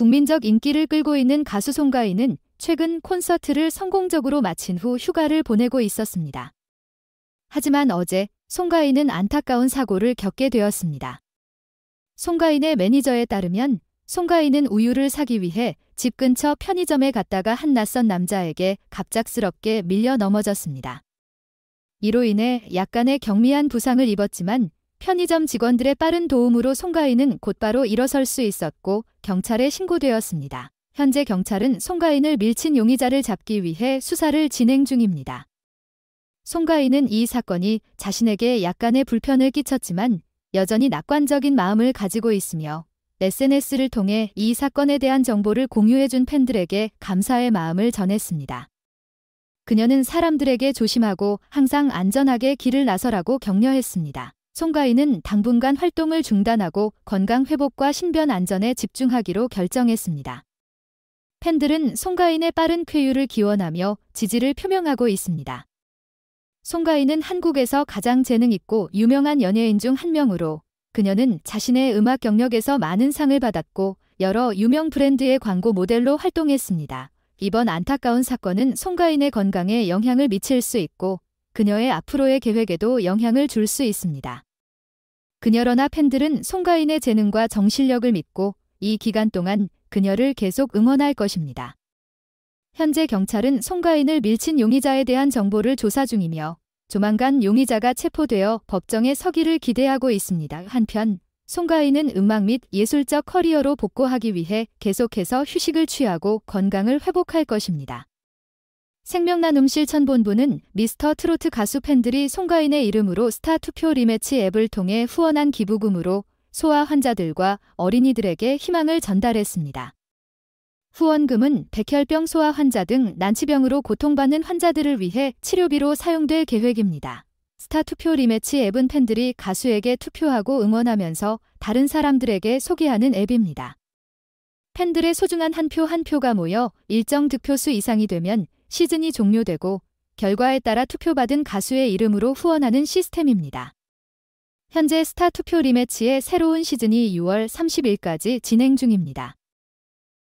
국민적 인기를 끌고 있는 가수 송가인은 최근 콘서트를 성공적으로 마친 후 휴가를 보내고 있었습니다. 하지만 어제 송가인은 안타까운 사고를 겪게 되었습니다. 송가인의 매니저에 따르면 송가인은 우유를 사기 위해 집 근처 편의점에 갔다가 한 낯선 남자에게 갑작스럽게 밀려 넘어졌습니다. 이로 인해 약간의 경미한 부상을 입었지만 편의점 직원들의 빠른 도움으로 송가인은 곧바로 일어설 수 있었고 경찰에 신고되었습니다. 현재 경찰은 송가인을 밀친 용의자를 잡기 위해 수사를 진행 중입니다. 송가인은 이 사건이 자신에게 약간의 불편을 끼쳤지만 여전히 낙관적인 마음을 가지고 있으며 SNS를 통해 이 사건에 대한 정보를 공유해준 팬들에게 감사의 마음을 전했습니다. 그녀는 사람들에게 조심하고 항상 안전하게 길을 나서라고 격려했습니다. 송가인은 당분간 활동을 중단하고 건강 회복과 신변 안전에 집중하기로 결정했습니다. 팬들은 송가인의 빠른 쾌유를 기원하며 지지를 표명하고 있습니다. 송가인은 한국에서 가장 재능 있고 유명한 연예인 중 한 명으로 그녀는 자신의 음악 경력에서 많은 상을 받았고 여러 유명 브랜드의 광고 모델로 활동했습니다. 이번 안타까운 사건은 송가인의 건강에 영향을 미칠 수 있고 그녀의 앞으로의 계획에도 영향을 줄 수 있습니다. 그녀러나 팬들은 송가인의 재능과 정실력을 믿고 이 기간 동안 그녀를 계속 응원할 것입니다. 현재 경찰은 송가인을 밀친 용의자에 대한 정보를 조사 중이며 조만간 용의자가 체포되어 법정에 서기를 기대하고 있습니다. 한편 송가인은 음악 및 예술적 커리어로 복구하기 위해 계속해서 휴식을 취하고 건강을 회복할 것입니다. 생명난 음실천본부는 미스터 트로트 가수 팬들이 송가인의 이름으로 스타 투표 리매치 앱을 통해 후원한 기부금으로 소아 환자들과 어린이들에게 희망을 전달했습니다. 후원금은 백혈병 소아 환자 등 난치병으로 고통받는 환자들을 위해 치료비로 사용될 계획입니다. 스타 투표 리매치 앱은 팬들이 가수에게 투표하고 응원하면서 다른 사람들에게 소개하는 앱입니다. 팬들의 소중한 한 표한 한 표가 모여 일정 득표수 이상이 되면 시즌이 종료되고 결과에 따라 투표받은 가수의 이름으로 후원하는 시스템입니다. 현재 스타 투표 리매치의 새로운 시즌이 6월 30일까지 진행 중입니다.